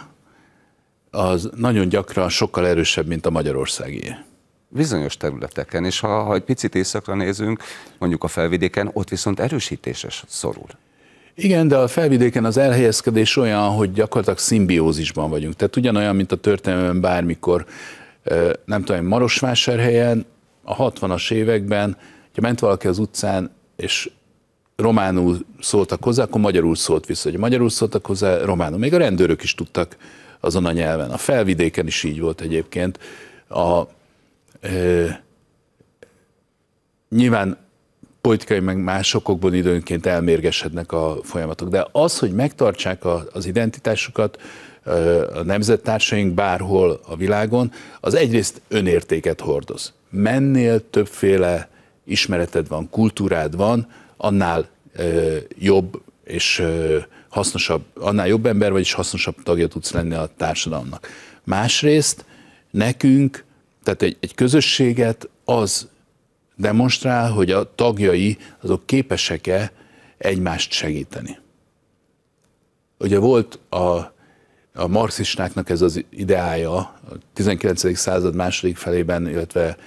az nagyon gyakran sokkal erősebb, mint a magyarországi. Bizonyos területeken, és ha, ha egy picit északra nézünk, mondjuk a felvidéken, ott viszont erősítéses szorul. Igen, de a felvidéken az elhelyezkedés olyan, hogy gyakorlatilag szimbiózisban vagyunk. Tehát ugyanolyan, mint a történelemben bármikor, nem tudom, Marosvásárhelyen a 60-as években, ha ment valaki az utcán, és románul szóltak hozzá, akkor magyarul szólt vissza. hogy magyarul szóltak hozzá, románul. Még a rendőrök is tudtak azon a nyelven. A felvidéken is így volt egyébként. A, e, nyilván politikai, meg más okokból időnként elmérgesednek a folyamatok. De az, hogy megtartsák a, az identitásukat a nemzettársaink bárhol a világon, az egyrészt önértéket hordoz mennél többféle ismereted van, kultúrád van, annál ö, jobb és ö, hasznosabb, annál jobb ember vagy, és hasznosabb tagja tudsz lenni a társadalomnak. Másrészt nekünk, tehát egy, egy közösséget az demonstrál, hogy a tagjai azok képesek-e egymást segíteni. Ugye volt a a marxistáknak ez az ideája a 19. század második felében, illetve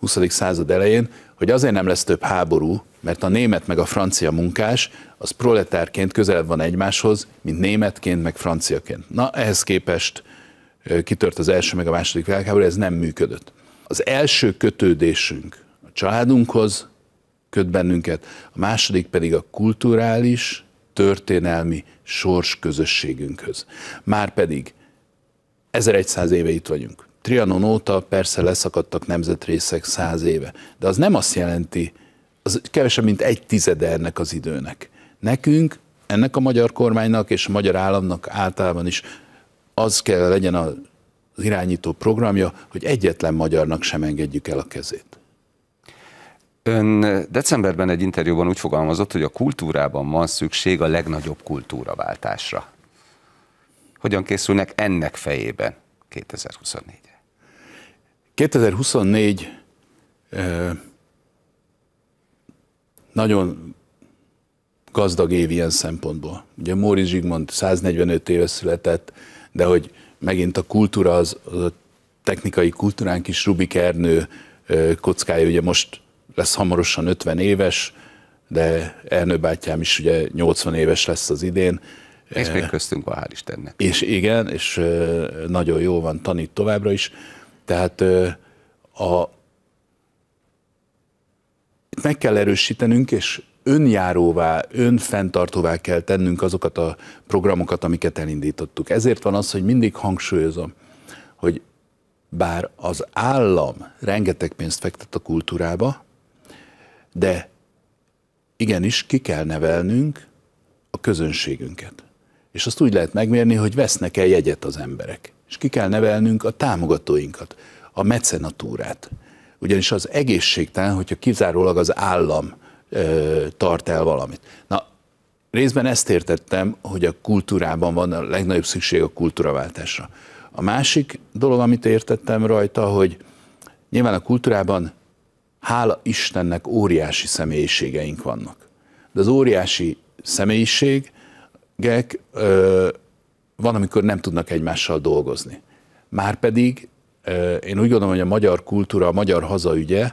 20. század elején, hogy azért nem lesz több háború, mert a német meg a francia munkás az proletárként közelebb van egymáshoz, mint németként meg franciaként. Na, ehhez képest kitört az első meg a második világháború, ez nem működött. Az első kötődésünk a családunkhoz köt bennünket, a második pedig a kulturális, történelmi sors közösségünkhöz. Márpedig 1100 éve itt vagyunk. Trianon óta persze leszakadtak nemzetrészek száz éve, de az nem azt jelenti, az kevesebb, mint egy tizede ennek az időnek. Nekünk, ennek a magyar kormánynak és a magyar államnak általában is az kell legyen az irányító programja, hogy egyetlen magyarnak sem engedjük el a kezét. Ön decemberben egy interjúban úgy fogalmazott, hogy a kultúrában van szükség a legnagyobb kultúraváltásra. Hogyan készülnek ennek fejében 2024 2024 eh, nagyon gazdag év ilyen szempontból. Ugye Móri Zsigmond 145 éves született, de hogy megint a kultúra, az, az a technikai kultúránk is Rubik Ernő eh, kockája, ugye most lesz hamarosan 50 éves, de Ernő bátyám is ugye 80 éves lesz az idén. És még köztünk van, hál' Istennek. És igen, és eh, nagyon jó van, tanít továbbra is. Tehát a, meg kell erősítenünk, és önjáróvá, önfenntartóvá kell tennünk azokat a programokat, amiket elindítottuk. Ezért van az, hogy mindig hangsúlyozom, hogy bár az állam rengeteg pénzt fektet a kultúrába, de igenis ki kell nevelnünk a közönségünket. És azt úgy lehet megmérni, hogy vesznek el jegyet az emberek és ki kell nevelnünk a támogatóinkat, a mecenatúrát. Ugyanis az egészségtelen, hogyha kizárólag az állam ö, tart el valamit. Na, részben ezt értettem, hogy a kultúrában van a legnagyobb szükség a kultúraváltásra. A másik dolog, amit értettem rajta, hogy nyilván a kultúrában hála Istennek óriási személyiségeink vannak. De az óriási személyiségek ö, van, amikor nem tudnak egymással dolgozni. Márpedig én úgy gondolom, hogy a magyar kultúra, a magyar hazaügye,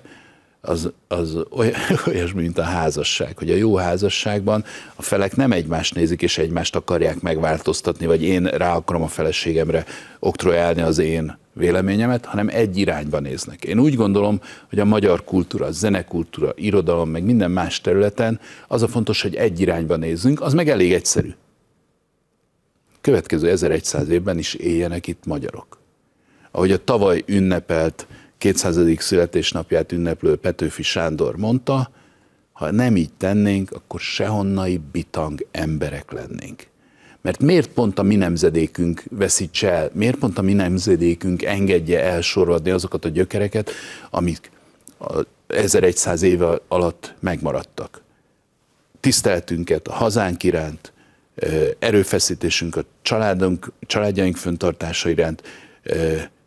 az, az olyasmi, mint a házasság, hogy a jó házasságban a felek nem egymást nézik, és egymást akarják megváltoztatni, vagy én rá akarom a feleségemre oktrojálni az én véleményemet, hanem egy irányba néznek. Én úgy gondolom, hogy a magyar kultúra, a zenekultúra, irodalom, meg minden más területen az a fontos, hogy egy irányba nézzünk, az meg elég egyszerű következő 1100 évben is éljenek itt magyarok. Ahogy a tavaly ünnepelt 200. születésnapját ünneplő Petőfi Sándor mondta, ha nem így tennénk, akkor sehonnai bitang emberek lennénk. Mert miért pont a mi nemzedékünk veszítse el, miért pont a mi nemzedékünk engedje elsorvadni azokat a gyökereket, amik 1100 éve alatt megmaradtak. Tiszteltünket a hazánk iránt, erőfeszítésünk a családunk, családjaink föntartása iránt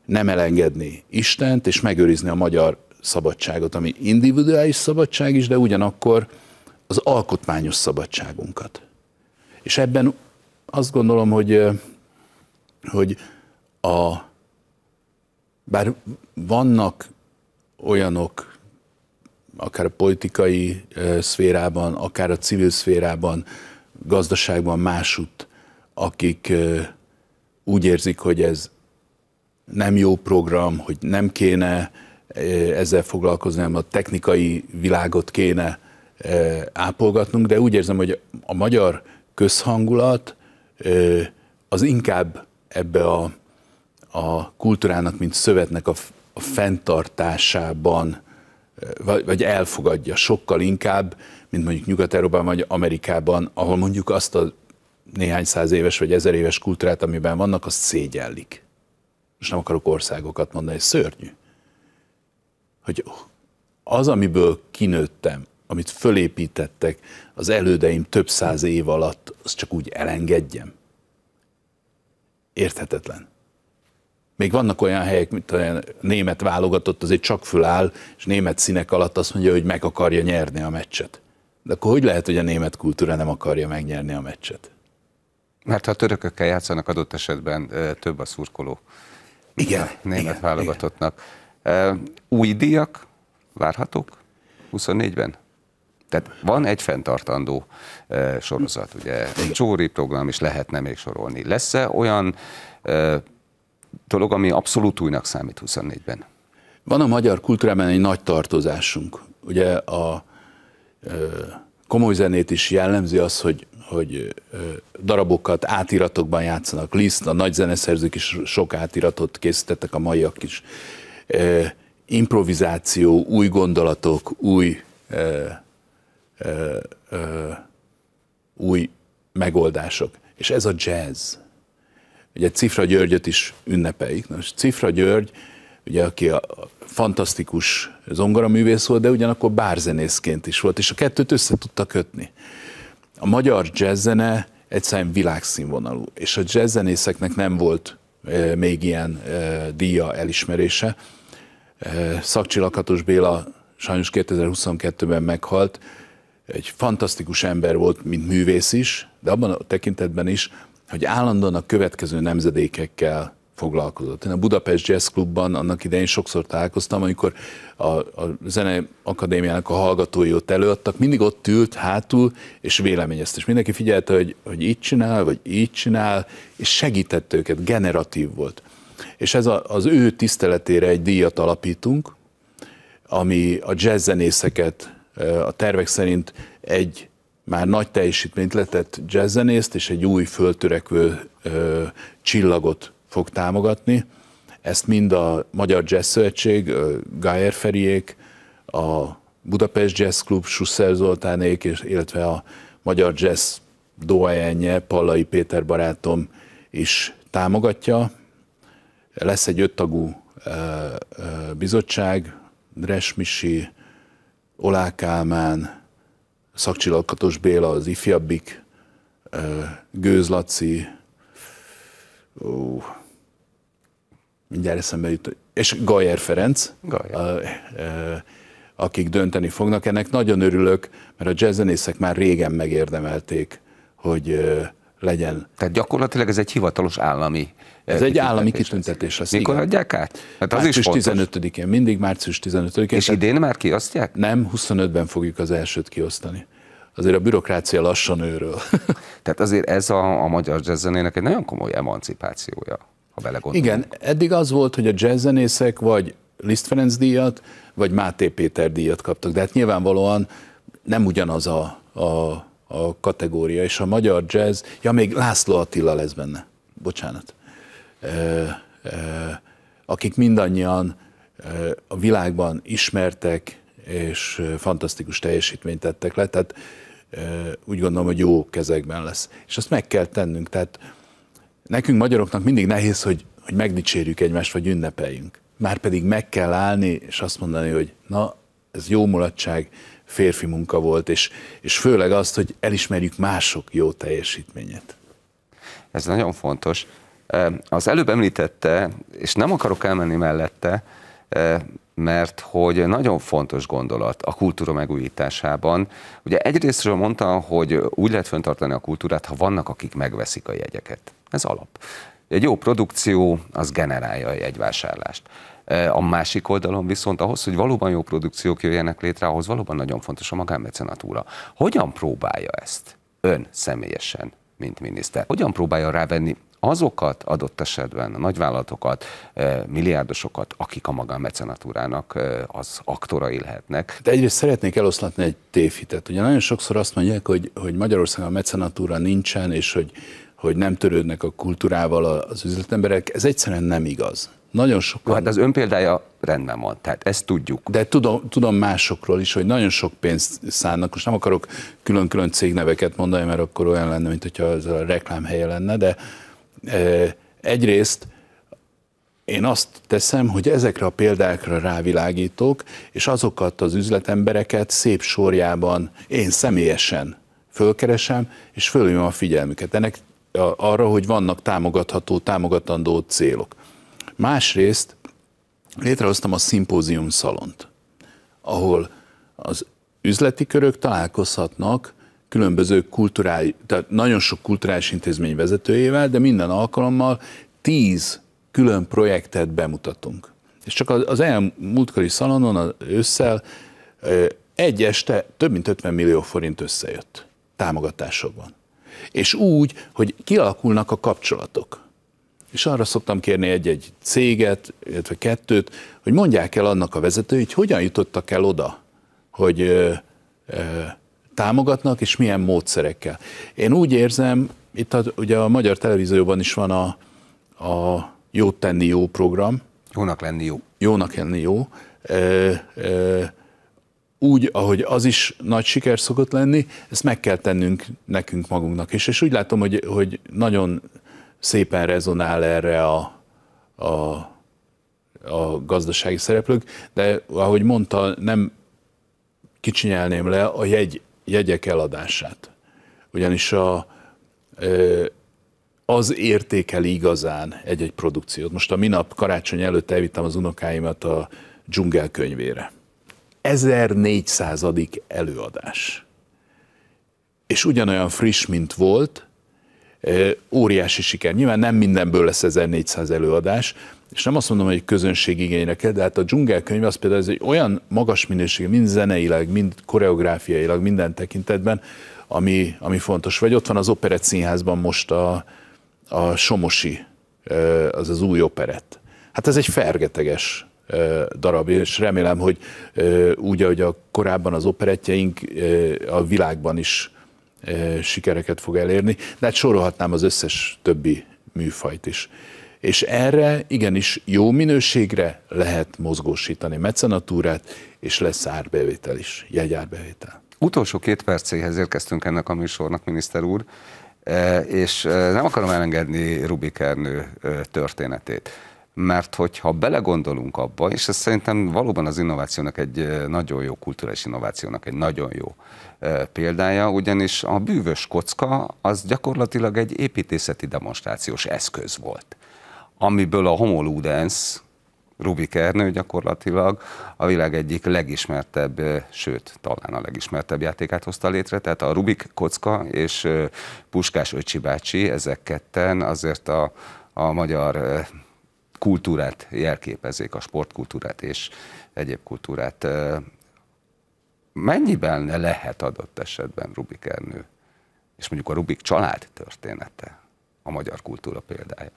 nem elengedni Istent, és megőrizni a magyar szabadságot, ami individuális szabadság is, de ugyanakkor az alkotmányos szabadságunkat. És ebben azt gondolom, hogy, hogy a, bár vannak olyanok, akár a politikai szférában, akár a civil szférában, gazdaságban másút, akik úgy érzik, hogy ez nem jó program, hogy nem kéne ezzel foglalkozni, hanem a technikai világot kéne ápolgatnunk, de úgy érzem, hogy a magyar közhangulat az inkább ebbe a, a kultúrának, mint szövetnek a, a fenntartásában, vagy, vagy elfogadja sokkal inkább, mint mondjuk Nyugat-Európában vagy Amerikában, ahol mondjuk azt a néhány száz éves vagy ezer éves kultúrát, amiben vannak, azt szégyellik. Most nem akarok országokat mondani, ez szörnyű. Hogy az, amiből kinőttem, amit fölépítettek az elődeim több száz év alatt, azt csak úgy elengedjem. Érthetetlen. Még vannak olyan helyek, mint olyan német válogatott, azért csak föláll, és német színek alatt azt mondja, hogy meg akarja nyerni a meccset. De akkor hogy lehet, hogy a német kultúra nem akarja megnyerni a meccset? Mert ha a törökökkel játszanak, adott esetben több a szurkoló. Igen. A német igen, válogatottnak. Igen. Új díjak várhatók 24-ben? Tehát van egy fenntartandó sorozat, ugye egy Csóri program is lehetne még sorolni. Lesz-e olyan uh, dolog, ami abszolút újnak számít 24-ben? Van a magyar kultúrában egy nagy tartozásunk. Ugye a komoly zenét is jellemzi az, hogy, hogy darabokat átiratokban játszanak. Liszt, a nagy zeneszerzők is sok átiratot készítettek, a maiak is. Improvizáció, új gondolatok, új, új megoldások. És ez a jazz. Ugye Cifra Györgyöt is ünnepeljük. Most Cifra György ugye aki a fantasztikus zongoraművész volt, de ugyanakkor bárzenészként is volt, és a kettőt össze tudta kötni. A magyar jazzzene egyszerűen világszínvonalú, és a jazzzenészeknek nem volt e, még ilyen e, díja elismerése. E, Szakcsi Béla sajnos 2022-ben meghalt, egy fantasztikus ember volt, mint művész is, de abban a tekintetben is, hogy állandóan a következő nemzedékekkel foglalkozott. Én a Budapest Jazz Clubban annak idején sokszor találkoztam, amikor a, a Zene Akadémiának a hallgatói ott előadtak, mindig ott ült hátul, és véleményezte, és mindenki figyelte, hogy, hogy így csinál, vagy így csinál, és segített őket, generatív volt. És ez a, az ő tiszteletére egy díjat alapítunk, ami a jazzzenészeket a tervek szerint egy már nagy teljesítményt letett jazzzenészt és egy új föltörekvő ö, csillagot fog támogatni. Ezt mind a Magyar Jazz Szövetség, Gájer Feriék, a Budapest Jazz Club, Susser Zoltánék, és, illetve a Magyar Jazz doajenje, Pallai Péter barátom is támogatja. Lesz egy öttagú bizottság, Dresmisi, Olá Kálmán, Szakcsillalkatos Béla, az ifjabbik, Gőzlaci, mindjárt eszembe jut, és Gajer Ferenc, Gajer. A, a, akik dönteni fognak. Ennek nagyon örülök, mert a jazzzenészek már régen megérdemelték, hogy legyen. Tehát gyakorlatilag ez egy hivatalos állami ez egy állami kitüntetés lesz. Mikor igen. adják át? Hát az március 15-én, mindig március 15-én. És tehát idén már kiosztják? Nem, 25-ben fogjuk az elsőt kiosztani. Azért a bürokrácia lassan őről. tehát azért ez a, a magyar jazzzenének egy nagyon komoly emancipációja ha belegondolunk. Igen, eddig az volt, hogy a jazzzenészek vagy Liszt Ferenc díjat, vagy Máté Péter díjat kaptak, de hát nyilvánvalóan nem ugyanaz a, a, a kategória, és a magyar jazz, ja még László Attila lesz benne, bocsánat, ö, ö, akik mindannyian ö, a világban ismertek, és fantasztikus teljesítményt tettek le, tehát úgy gondolom, hogy jó kezekben lesz. És azt meg kell tennünk, tehát nekünk magyaroknak mindig nehéz, hogy, hogy megdicsérjük egymást, vagy ünnepeljünk. Márpedig meg kell állni, és azt mondani, hogy na, ez jó mulatság, férfi munka volt, és, és főleg azt, hogy elismerjük mások jó teljesítményét. Ez nagyon fontos. Az előbb említette, és nem akarok elmenni mellette, mert hogy nagyon fontos gondolat a kultúra megújításában. Ugye egyrésztről mondta, hogy úgy lehet föntartani a kultúrát, ha vannak, akik megveszik a jegyeket. Ez alap. Egy jó produkció, az generálja egy jegyvásárlást. A másik oldalon viszont ahhoz, hogy valóban jó produkciók jöjjenek létre, ahhoz valóban nagyon fontos a magánmecenatúra. Hogyan próbálja ezt ön személyesen, mint miniszter? Hogyan próbálja rávenni azokat adott esetben, a nagyvállalatokat, eh, milliárdosokat, akik a magánmecenatúrának eh, az aktorai lehetnek. De egyrészt szeretnék eloszlatni egy tévhitet. Ugye nagyon sokszor azt mondják, hogy, hogy Magyarországon a mecenatúra nincsen, és hogy, hogy nem törődnek a kultúrával az üzletemberek. Ez egyszerűen nem igaz. Nagyon sokan... Hát az ön példája rendben van, tehát ezt tudjuk. De tudom, tudom másokról is, hogy nagyon sok pénzt szánnak, most nem akarok külön-külön cégneveket mondani, mert akkor olyan lenne, mint ez a reklám helye lenne, de egyrészt én azt teszem, hogy ezekre a példákra rávilágítok, és azokat az üzletembereket szép sorjában én személyesen fölkeresem, és fölhívom a figyelmüket ennek arra, hogy vannak támogatható, támogatandó célok. Másrészt létrehoztam a szimpózium szalont, ahol az üzleti körök találkozhatnak különböző kulturális, tehát nagyon sok kulturális intézmény vezetőjével, de minden alkalommal tíz külön projektet bemutatunk. És csak az elmúltkori szalonon, az ősszel egy este több mint 50 millió forint összejött támogatásokban. És úgy, hogy kialakulnak a kapcsolatok. És arra szoktam kérni egy-egy céget, illetve kettőt, hogy mondják el annak a vezetői, hogy hogyan jutottak el oda, hogy ö, ö, támogatnak, és milyen módszerekkel. Én úgy érzem, itt a, ugye a magyar televízióban is van a, a Jót tenni jó program. Jónak lenni jó. Jónak lenni jó. E, e, úgy, ahogy az is nagy siker szokott lenni, ezt meg kell tennünk nekünk magunknak is. És úgy látom, hogy, hogy nagyon szépen rezonál erre a, a, a gazdasági szereplők, de ahogy mondta, nem kicsinyelném le a jegy jegyek eladását. Ugyanis a, az értékeli igazán egy-egy produkciót. Most a minap karácsony előtt elvittem az unokáimat a dzsungel könyvére. 1400. előadás. És ugyanolyan friss, mint volt, óriási siker. Nyilván nem mindenből lesz 1400 előadás, és nem azt mondom, hogy igényre kell, de hát a dzsungelkönyv az például egy olyan magas minőség, mind zeneileg, mind koreográfiailag, minden tekintetben, ami, ami fontos. Vagy ott van az Operett Színházban most a, a Somosi, az az új operett. Hát ez egy fergeteges darab, és remélem, hogy úgy, ahogy a korábban az operettjeink a világban is sikereket fog elérni, de hát sorolhatnám az összes többi műfajt is. És erre igenis jó minőségre lehet mozgósítani mecenatúrát, és lesz árbevétel is, jegyárbevétel. Utolsó két percéhez érkeztünk ennek a műsornak, miniszter úr, e, és e, nem akarom elengedni Rubik Ernő e, történetét mert hogyha belegondolunk abba, és ez szerintem valóban az innovációnak egy nagyon jó, kulturális innovációnak egy nagyon jó példája, ugyanis a bűvös kocka az gyakorlatilag egy építészeti demonstrációs eszköz volt amiből a Homo Ludens, Rubik Ernő gyakorlatilag a világ egyik legismertebb, sőt, talán a legismertebb játékát hozta létre, tehát a Rubik kocka és Puskás Öcsi bácsi, ezek ketten azért a, a magyar kultúrát jelképezik, a sportkultúrát és egyéb kultúrát. Mennyiben lehet adott esetben Rubik Ernő, és mondjuk a Rubik család története a magyar kultúra példája?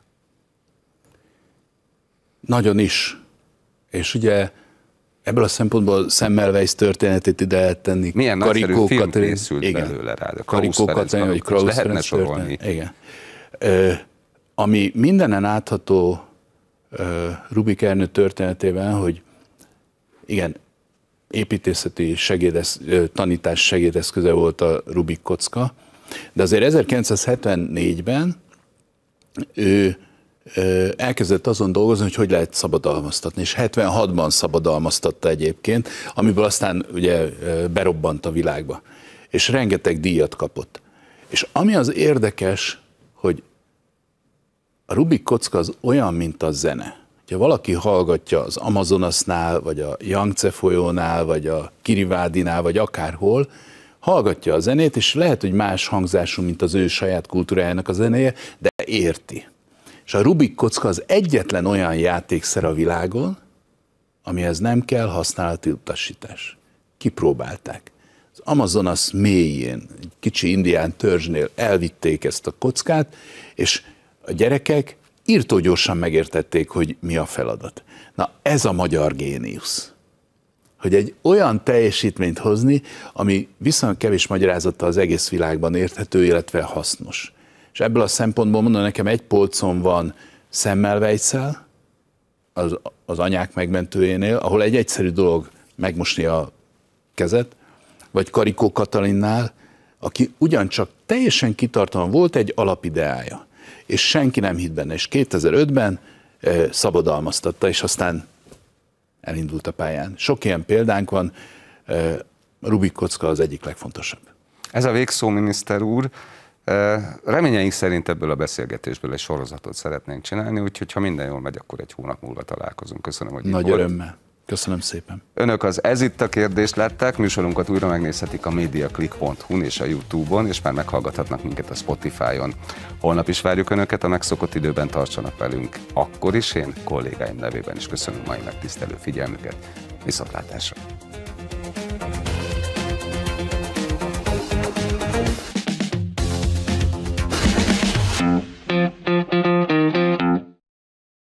Nagyon is. És ugye ebből a szempontból Semmelweis történetét ide lehet tenni. Milyen Karikó nagyszerű film készült igen. belőle A Karikó Katalin, vagy Krausz Ferenc Igen. Ö, ami mindenen átható ö, Rubik Ernő történetében, hogy igen, építészeti segédesz, ö, tanítás segédeszköze volt a Rubik kocka, de azért 1974-ben ő elkezdett azon dolgozni, hogy hogy lehet szabadalmaztatni, és 76-ban szabadalmaztatta egyébként, amiből aztán ugye berobbant a világba, és rengeteg díjat kapott. És ami az érdekes, hogy a Rubik kocka az olyan, mint a zene. Ha valaki hallgatja az Amazonasnál, vagy a Yangtze folyónál, vagy a Kirivádinál, vagy akárhol, hallgatja a zenét, és lehet, hogy más hangzású, mint az ő saját kultúrájának a zenéje, de érti. És a Rubik kocka az egyetlen olyan játékszer a világon, amihez nem kell használati utasítás. Kipróbálták. Az Amazonas mélyén, egy kicsi indián törzsnél elvitték ezt a kockát, és a gyerekek írtó gyorsan megértették, hogy mi a feladat. Na ez a magyar géniusz. Hogy egy olyan teljesítményt hozni, ami viszonylag kevés magyarázata az egész világban érthető, illetve hasznos. És ebből a szempontból mondom, nekem egy polcon van vejszel, az, az anyák megmentőjénél, ahol egy egyszerű dolog megmosni a kezet, vagy Karikó Katalinnál, aki ugyancsak teljesen kitartóan volt egy alapideája, és senki nem hitt benne, és 2005-ben eh, szabadalmaztatta, és aztán elindult a pályán. Sok ilyen példánk van, eh, Rubik kocka az egyik legfontosabb. Ez a végszó, miniszter úr. Reményeink szerint ebből a beszélgetésből egy sorozatot szeretnénk csinálni, úgyhogy ha minden jól megy, akkor egy hónap múlva találkozunk. Köszönöm, hogy Nagy örömmel. Köszönöm szépen. Önök az Ez itt a kérdést látták, műsorunkat újra megnézhetik a mediaclick.hu-n és a Youtube-on, és már meghallgathatnak minket a Spotify-on. Holnap is várjuk Önöket, a megszokott időben tartsanak velünk. Akkor is én kollégáim nevében is köszönöm mai megtisztelő figyelmüket. Viszontlátásra! thank you Thank you.